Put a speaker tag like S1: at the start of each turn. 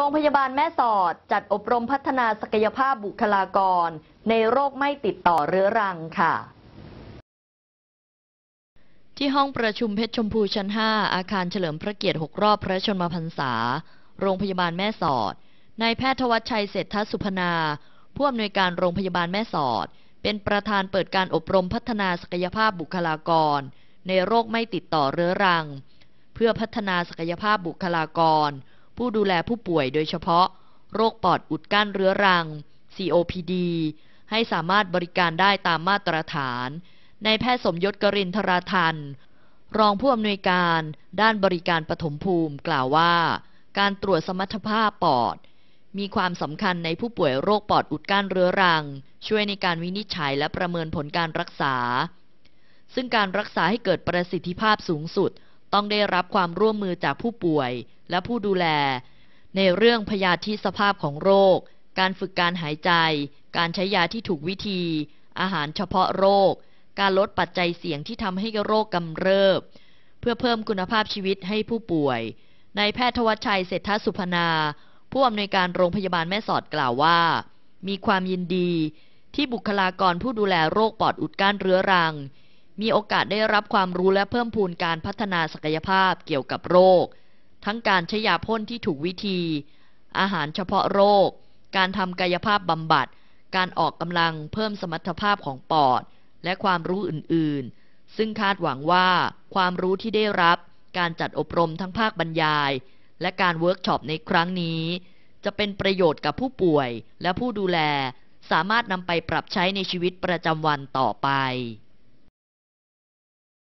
S1: รงพยาบาลแม่สอดจัดอบรมพัฒนาศักยภาพบุคลากร ในโรคไม่ติดต่อเรื้อรังค่ะ ที่ห้องประชุมเพชรชมพูชั้น5อาคารเฉลิมพระเกียรติ6รอบพระชนมพรรษา โรงพยาบาลแม่สอดนายแพทย์ทวัชชัยเศรษฐสุพนาผู้อำนวยการโรงพยาบาลแม่สอด เป็นประธานเปิดการอบรมพัฒนาศักยภาพบุคลากร ในโรคไม่ติดต่อเรื้อรัง เพื่อพัฒนาศักยภาพบุคลากรผู้ดูแลผู้ป่วยโดยเฉพาะ โรคปอดอุดกั้นเรื้อรัง COPD ให้สามารถบริการได้ตามมาตรฐานนายแพทย์สมยศกรินทราทัน รองผู้อำนวยการด้านบริการปฐมภูมิกล่าวว่าการตรวจสมรรถภาพปอด มีความสำคัญในผู้ป่วยโรคปอดอุดกั้นเรื้อรัง ช่วยในการวินิจฉัยและประเมินผลการรักษา ซึ่งการรักษาให้เกิดประสิทธิภาพสูงสุดต้องได้รับความร่วมมือจากผู้ป่วยและผู้ดูแล ในเรื่องพยาธิสภาพของโรค การฝึกการหายใจ การใช้ยาที่ถูกวิธี อาหารเฉพาะโรค การลดปัจจัยเสี่ยงที่ทำให้โรคกำเริบ เพื่อเพิ่มคุณภาพชีวิตให้ผู้ป่วยนายแพทย์ทวัชชัย เศรษฐสุพนา ผู้อำนวยการโรงพยาบาลแม่สอดกล่าวว่า มีความยินดี ที่บุคลากรผู้ดูแลโรคปอดอุดกั้นเรื้อรังมีโอกาสได้รับความรู้และเพิ่มพูนการพัฒนาศักยภาพเกี่ยวกับโรค ทั้งการใช้ยาพ่นที่ถูกวิธี อาหารเฉพาะโรค การทำกายภาพบำบัด การออกกำลังเพิ่มสมรรถภาพของปอด และความรู้อื่น ๆ ซึ่งคาดหวังว่า ความรู้ที่ได้รับ การจัดอบรมทั้งภาคบรรยาย และการเวิร์กช็อปในครั้งนี้ จะเป็นประโยชน์กับผู้ป่วย และผู้ดูแล สามารถนำไปปรับใช้ในชีวิตประจำวันต่อไป